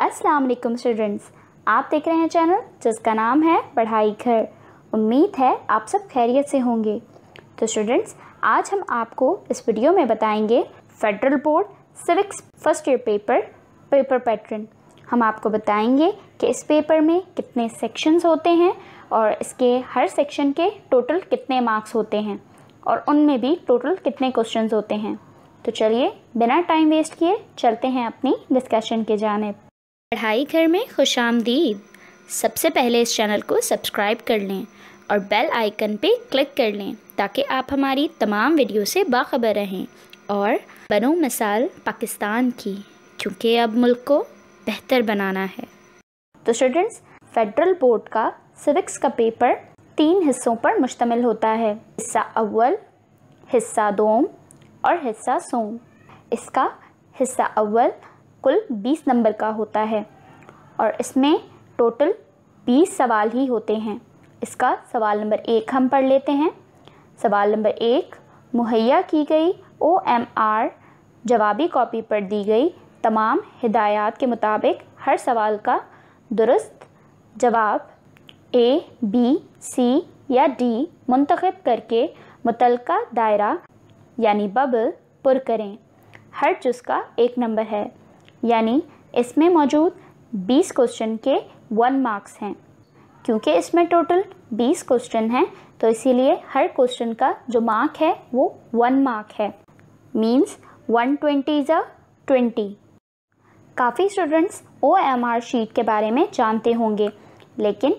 अस्सलाम वालेकुम स्टूडेंट्स आप देख रहे हैं चैनल जिसका नाम है पढ़ाई घर उम्मीद है आप सब खैरियत से होंगे तो स्टूडेंट्स आज हम आपको इस वीडियो में बताएंगे federal board civics first year paper paper pattern हम आपको बताएंगे कि इस पेपर में कितने सेक्शंस होते हैं और इसके हर सेक्शन के टोटल कितने मार्क्स होते हैं और उनमें भी टोटल कितने क्वेश्चंस होते हैं तो चलिए बिना टाइम वेस्ट किए चलते हैं अपनी डिस्कशन के जानब पढ़ाई घर में खुश आमदीद सबसे पहले इस चैनल को सब्सक्राइब कर लें और बेल आइकन पे क्लिक कर लें ताकि आप हमारी तमाम वीडियो से बाखबर रहें और बनो मिसाल पाकिस्तान की क्योंकि अब मुल्क को बेहतर बनाना है तो स्टूडेंट्स फेडरल बोर्ड का सिविक्स का पेपर तीन हिस्सों पर मुश्तमिल होता है हिस्सा अव्वल हिस्सा दोम और हिस्सा सोम इसका हिस्सा अव्वल कुल 20 नंबर का होता है और इसमें टोटल 20 सवाल ही होते हैं इसका सवाल नंबर एक हम पढ़ लेते हैं सवाल नंबर एक मुहैया की गई ओ एम आर जवाबी कॉपी पर दी गई तमाम हिदायत के मुताबिक हर सवाल का दुरुस्त जवाब ए बी सी या डी मंतखब करके मुतल दायरा यानी बबल पुर करें हर चुस्का का एक नंबर है यानी इसमें मौजूद 20 क्वेश्चन के वन मार्क्स हैं क्योंकि इसमें टोटल 20 क्वेश्चन हैं तो इसीलिए हर क्वेश्चन का जो मार्क है वो वन मार्क है means one twenty is a twenty काफ़ी students O M R sheet के बारे में जानते होंगे लेकिन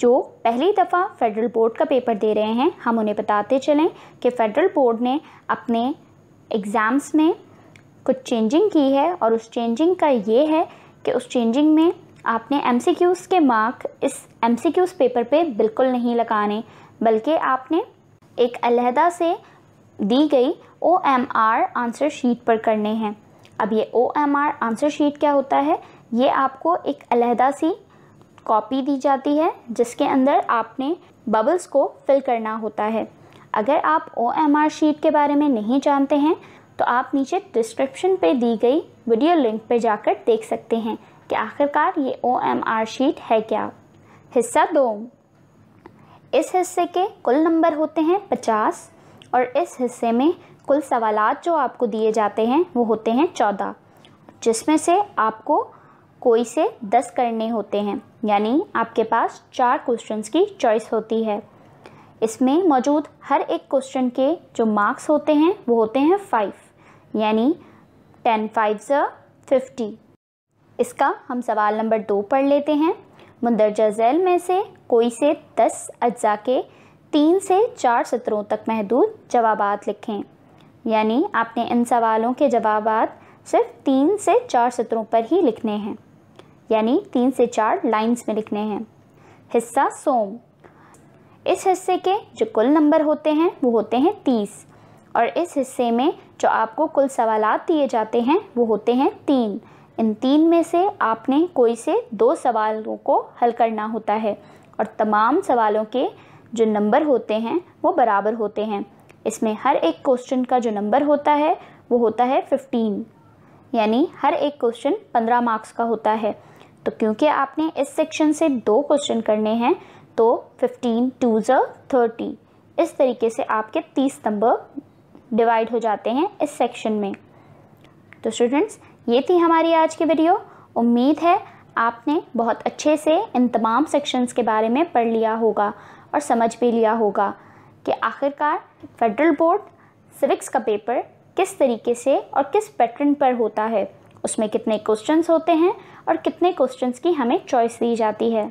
जो पहली दफ़ा फेडरल बोर्ड का पेपर दे रहे हैं हम उन्हें बताते चलें कि फेडरल बोर्ड ने अपने एग्ज़ाम्स में कुछ चेंजिंग की है और उस चेंजिंग का ये है कि उस चेंजिंग में आपने एम के मार्क इस एम पेपर पे बिल्कुल नहीं लगाने बल्कि आपने एक अलहदा से दी गई O M R answer sheet पर करने हैं अब ये O M R answer sheet क्या होता है ये आपको एक अलहदा सी कॉपी दी जाती है जिसके अंदर आपने बबल्स को फिल करना होता है अगर आप ओ एम आर शीट के बारे में नहीं जानते हैं तो आप नीचे डिस्क्रिप्शन पे दी गई वीडियो लिंक पे जाकर देख सकते हैं कि आखिरकार ये ओ एम आर शीट है क्या हिस्सा दो इस हिस्से के कुल नंबर होते हैं पचास और इस हिस्से में कुल सवाल जो आपको दिए जाते हैं वो होते हैं चौदह जिसमें से आपको कोई से दस करने होते हैं यानी आपके पास चार क्वेश्चंस की चॉइस होती है इसमें मौजूद हर एक क्वेश्चन के जो मार्क्स होते हैं वो होते हैं फाइव यानी टेन फाइव ज़ फिफ्टी इसका हम सवाल नंबर दो पढ़ लेते हैं मंदरजा झैल में से कोई से दस अज्जा के तीन से चार सत्रों तक महदूद जवाब लिखें यानी आपने इन सवालों के जवाब सिर्फ तीन से चार सत्रों पर ही लिखने हैं यानी तीन से चार लाइंस में लिखने हैं हिस्सा सोम इस हिस्से के जो कुल नंबर होते हैं वो होते हैं तीस और इस हिस्से में जो आपको कुल सवालत दिए जाते हैं वो होते हैं तीन इन तीन में से आपने कोई से दो सवालों को हल करना होता है और तमाम सवालों के जो नंबर होते हैं वो बराबर होते हैं इसमें हर एक क्वेश्चन का जो नंबर होता है वो होता है फिफ्टीन यानी हर एक क्वेश्चन पंद्रह मार्क्स का होता है तो क्योंकि आपने इस सेक्शन से दो क्वेश्चन करने हैं तो फिफ्टीन टू ज़ थर्टी इस तरीके से आपके तीस नंबर डिवाइड हो जाते हैं इस सेक्शन में तो स्टूडेंट्स ये थी हमारी आज की वीडियो उम्मीद है आपने बहुत अच्छे से इन तमाम सेक्शंस के बारे में पढ़ लिया होगा और समझ भी लिया होगा कि आखिरकार फेडरल बोर्ड सिविक्स का पेपर किस तरीके से और किस पैटर्न पर होता है उसमें कितने क्वेश्चंस होते हैं और कितने क्वेश्चंस की हमें चॉइस दी जाती है